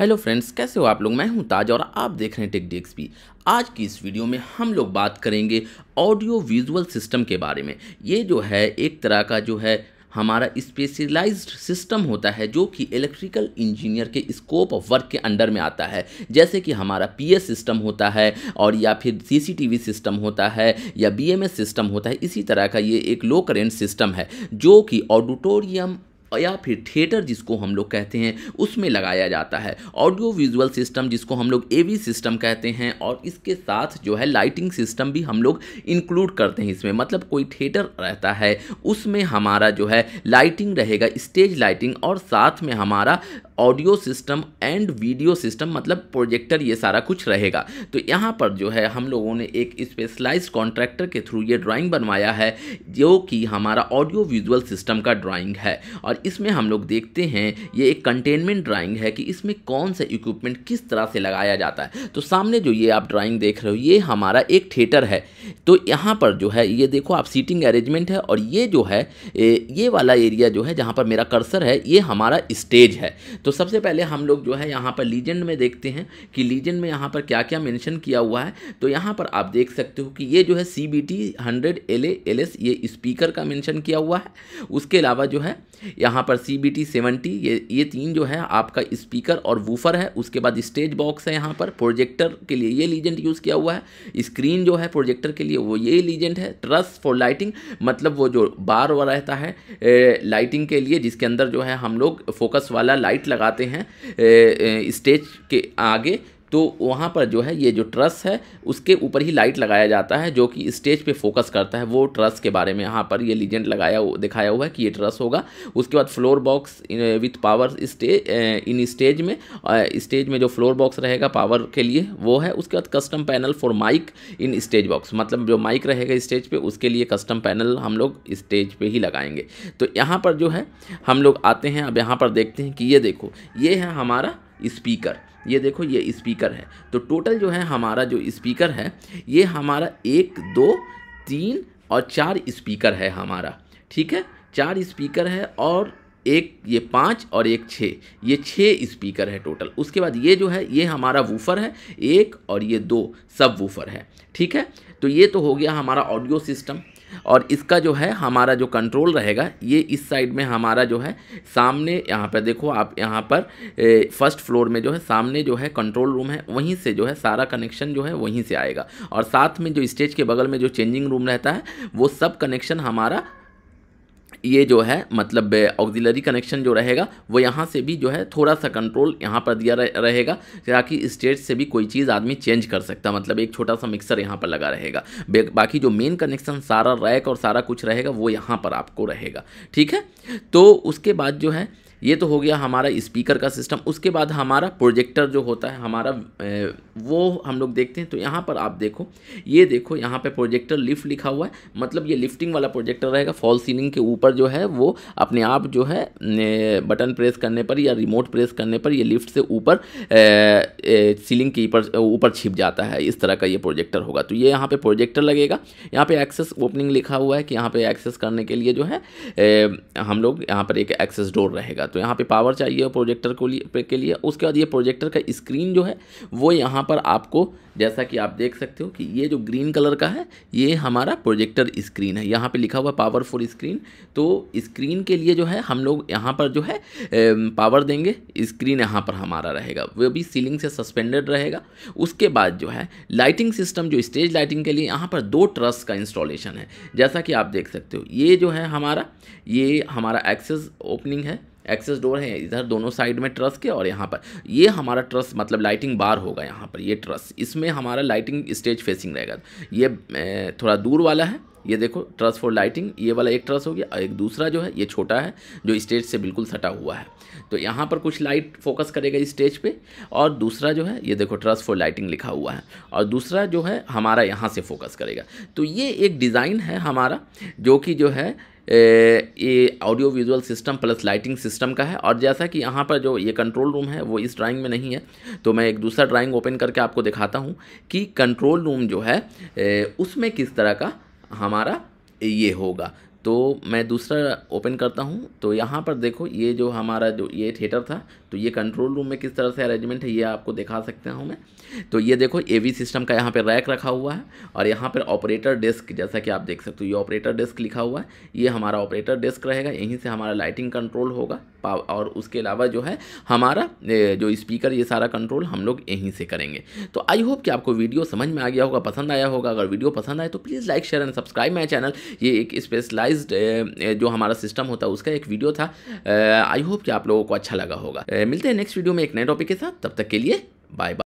hello friends कैसे हो आप लोग मैं हूं ताज और आप देख रहे हैं टेक भी आज की इस वीडियो में हम लोग बात करेंगे ऑडियो विजुअल सिस्टम के बारे में ये जो है एक तरह का जो है हमारा स्पेशलाइज्ड सिस्टम होता है जो कि इलेक्ट्रिकल इंजीनियर के स्कोप ऑफ वर्क के अंडर में आता है जैसे कि हमारा पीएस सिस्टम होता है और या फिर सीसीटीवी सिस्टम होता है या बीएमएस सिस्टम होता है इसी तरह का ये एक लो करेंट सिस्टम है जो कि ऑडिटोरियम या फिर थिएटर जिसको हम लोग कहते हैं उसमें लगाया जाता है ऑडियो विजुअल सिस्टम जिसको हम लोग ए सिस्टम कहते हैं और इसके साथ जो है लाइटिंग सिस्टम भी हम लोग इंक्लूड करते हैं इसमें मतलब कोई थिएटर रहता है उसमें हमारा जो है लाइटिंग रहेगा स्टेज लाइटिंग और साथ में हमारा audio system and video system मतलब प्रोजेक्टर ये सारा कुछ रहेगा तो यहाँ पर जो है हम लोगों ने एक स्पेशलाइज कॉन्ट्रैक्टर के थ्रू ये ड्राइंग बनवाया है जो कि हमारा ऑडियो विजुअल सिस्टम का ड्राइंग है और इसमें हम लोग देखते हैं ये एक कंटेनमेंट ड्राइंग है कि इसमें कौन सा इक्विपमेंट किस तरह से लगाया जाता है तो सामने जो ये आप ड्राइंग देख रहे हो ये हमारा एक थिएटर है तो यहाँ पर जो है ये देखो आप सीटिंग अरेंजमेंट है और ये जो है ये वाला एरिया जो है जहाँ पर मेरा कर्सर है ये हमारा स्टेज है तो सबसे पहले हम लोग जो है यहाँ पर लीजेंड में देखते हैं कि लीजेंड में यहाँ पर क्या क्या मैंशन किया हुआ है तो यहाँ पर आप देख सकते हो कि ये जो है C B T hundred L L S ये स्पीकर का मैंशन किया हुआ है उसके अलावा जो है यहाँ यहाँ पर सी बी टी सेवेंटी ये ये तीन जो है आपका स्पीकर और वूफर है उसके बाद स्टेज बॉक्स है यहाँ पर प्रोजेक्टर के लिए ये लीजेंट यूज़ किया हुआ है स्क्रीन जो है प्रोजेक्टर के लिए वो ये लीजेंट है ट्रस फॉर लाइटिंग मतलब वो जो बार वा रहता है ए, लाइटिंग के लिए जिसके अंदर जो है हम लोग फोकस वाला लाइट लगाते हैं स्टेज के आगे तो वहाँ पर जो है ये जो ट्रस है उसके ऊपर ही लाइट लगाया जाता है जो कि स्टेज पे फोकस करता है वो ट्रस के बारे में यहाँ पर ये लीजेंड लगाया दिखाया हुआ है कि ये ट्रस होगा उसके बाद floor box with power stage in stage में स्टेज में जो फ्लोर बॉक्स रहेगा पावर के लिए वो है उसके बाद custom panel for mic in stage box मतलब जो माइक रहेगा स्टेज पर उसके लिए कस्टम पैनल हम लोग स्टेज पर ही लगाएंगे तो यहाँ पर जो है हम लोग आते हैं अब यहाँ पर देखते हैं कि ये देखो ये है हमारा स्पीकर ये देखो ये स्पीकर है तो टोटल जो है हमारा जो स्पीकर है ये हमारा एक दो तीन और चार स्पीकर है हमारा ठीक है चार स्पीकर है और एक ये पाँच और एक छः ये छः स्पीकर है टोटल उसके बाद ये जो है ये हमारा वूफर है एक और ये दो सब वूफर है ठीक है तो ये तो हो गया हमारा ऑडियो सिस्टम और इसका जो है हमारा जो कंट्रोल रहेगा ये इस साइड में हमारा जो है सामने यहाँ पर देखो आप यहाँ पर फर्स्ट फ्लोर में जो है सामने जो है कंट्रोल रूम है वहीं से जो है सारा कनेक्शन जो है वहीं से आएगा और साथ में जो स्टेज के बगल में जो चेंजिंग रूम रहता है वो सब कनेक्शन हमारा ये जो है मतलब ऑक्जिलरी कनेक्शन जो रहेगा वो यहाँ से भी जो है थोड़ा सा कंट्रोल यहाँ पर दिया रहेगा ताकि स्टेट से भी कोई चीज़ आदमी चेंज कर सकता मतलब एक छोटा सा मिक्सर यहाँ पर लगा रहेगा बाकी जो मेन कनेक्शन सारा रैक और सारा कुछ रहेगा वो यहाँ पर आपको रहेगा ठीक है तो उसके बाद जो है ये तो हो गया हमारा स्पीकर का सिस्टम उसके बाद हमारा प्रोजेक्टर जो होता है हमारा वो हम लोग देखते हैं तो यहाँ पर आप देखो ये देखो यहाँ पे प्रोजेक्टर लिफ्ट लिखा हुआ है मतलब ये लिफ्टिंग वाला प्रोजेक्टर रहेगा फॉल सीलिंग के ऊपर जो है वो अपने आप जो है बटन प्रेस करने पर या रिमोट प्रेस करने पर ये लिफ्ट से ऊपर सीलिंग के ऊपर ऊपर छिप जाता है इस तरह का ये प्रोजेक्टर होगा तो ये यहाँ पर प्रोजेक्टर लगेगा यहाँ पर एक्सेस ओपनिंग लिखा हुआ है कि यहाँ पर एक्सेस करने के लिए जो है हम लोग यहाँ पर एक एक्सेस डोर रहेगा सकते हो यहाँ पे पावर चाहिए प्रोजेक्टर को लिए के लिए उसके बाद ये प्रोजेक्टर का स्क्रीन जो है वो यहाँ पर आपको जैसा कि आप देख सकते हो कि ये जो ग्रीन कलर का है ये हमारा प्रोजेक्टर स्क्रीन है यहाँ पे लिखा हुआ पावरफुल स्क्रीन तो स्क्रीन के लिए जो है हम लोग यहाँ पर जो है पावर देंगे स्क्रीन यहाँ पर हमारा रहेगा वो भी सीलिंग से सस्पेंडेड रहेगा उसके बाद जो है लाइटिंग सिस्टम जो स्टेज लाइटिंग के लिए यहाँ पर दो ट्रस का इंस्टॉलेशन है जैसा कि आप देख सकते हो ये जो है हमारा ये हमारा एक्सेस ओपनिंग है एक्सेस डोर है इधर दोनों साइड में ट्रस के और यहाँ पर ये हमारा ट्रस मतलब लाइटिंग बार होगा यहाँ पर ये ट्रस इसमें हमारा लाइटिंग स्टेज फेसिंग रहेगा ये थोड़ा दूर वाला है ये देखो ट्रस फॉर लाइटिंग ये वाला एक ट्रस हो गया और एक दूसरा जो है ये छोटा है जो स्टेज से बिल्कुल सटा हुआ है तो यहाँ पर कुछ लाइट फोकस करेगा स्टेज पे और दूसरा जो है ये देखो ट्रस फॉर लाइटिंग लिखा हुआ है और दूसरा जो है हमारा यहाँ से फोकस करेगा तो ये एक डिज़ाइन है हमारा जो कि जो है ये audio visual system plus lighting system का है और जैसा कि यहाँ पर जो ये कंट्रोल रूम है वो इस ड्राइंग में नहीं है तो मैं एक दूसरा ड्राइंग ओपन करके आपको दिखाता हूँ कि कंट्रोल रूम जो है उसमें किस तरह का हमारा ये होगा तो मैं दूसरा ओपन करता हूँ तो यहाँ पर देखो ये जो हमारा जो ये थिएटर था तो ये कंट्रोल रूम में किस तरह से अरेंजमेंट है ये आपको दिखा सकता हूँ मैं तो ये देखो ए सिस्टम का यहाँ पर रैक रखा हुआ है और यहाँ पर ऑपरेटर डेस्क जैसा कि आप देख सकते हो ये ऑपरेटर डेस्क लिखा हुआ है ये हमारा ऑपरेटर डेस्क रहेगा यहीं से हमारा लाइटिंग कंट्रोल होगा और उसके अलावा जो है हमारा जो स्पीकर ये सारा कंट्रोल हम लोग यहीं से करेंगे तो आई होप कि आपको वीडियो समझ में आ गया होगा पसंद आया होगा अगर वीडियो पसंद आए तो please like share and subscribe my channel ये एक स्पेशलाइज्ड जो हमारा सिस्टम होता है उसका एक वीडियो था आई होप कि आप लोगों को अच्छा लगा होगा मिलते हैं नेक्स्ट वीडियो में एक नए टॉपिक के साथ तब तक के लिए बाय बाय